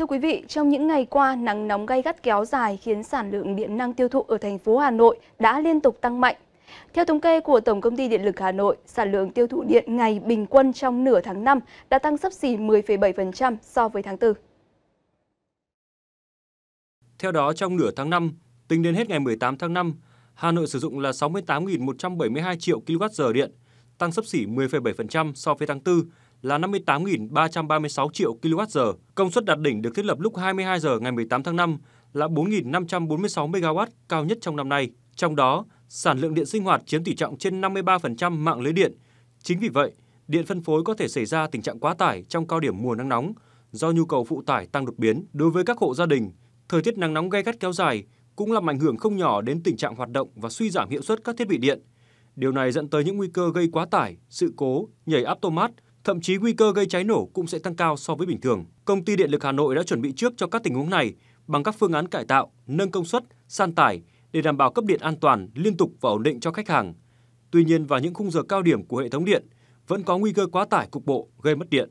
Thưa quý vị, trong những ngày qua, nắng nóng gay gắt kéo dài khiến sản lượng điện năng tiêu thụ ở thành phố Hà Nội đã liên tục tăng mạnh. Theo thống kê của Tổng Công ty Điện lực Hà Nội, sản lượng tiêu thụ điện ngày bình quân trong nửa tháng 5 đã tăng sấp xỉ 10,7% so với tháng 4. Theo đó, trong nửa tháng 5, tính đến hết ngày 18 tháng 5, Hà Nội sử dụng là 68.172 triệu kWh điện, tăng sấp xỉ 10,7% so với tháng 4 là 58.336 triệu kWh. Công suất đạt đỉnh được thiết lập lúc 22 giờ ngày 18 tháng 5 là 4.546 MW cao nhất trong năm nay. Trong đó, sản lượng điện sinh hoạt chiếm tỷ trọng trên 53% mạng lưới điện. Chính vì vậy, điện phân phối có thể xảy ra tình trạng quá tải trong cao điểm mùa nắng nóng do nhu cầu phụ tải tăng đột biến. Đối với các hộ gia đình, thời tiết nắng nóng gay gắt kéo dài cũng làm ảnh hưởng không nhỏ đến tình trạng hoạt động và suy giảm hiệu suất các thiết bị điện. Điều này dẫn tới những nguy cơ gây quá tải, sự cố, nhảy áp tô mát thậm chí nguy cơ gây cháy nổ cũng sẽ tăng cao so với bình thường. Công ty Điện lực Hà Nội đã chuẩn bị trước cho các tình huống này bằng các phương án cải tạo, nâng công suất, san tải để đảm bảo cấp điện an toàn, liên tục và ổn định cho khách hàng. Tuy nhiên, vào những khung giờ cao điểm của hệ thống điện, vẫn có nguy cơ quá tải cục bộ gây mất điện.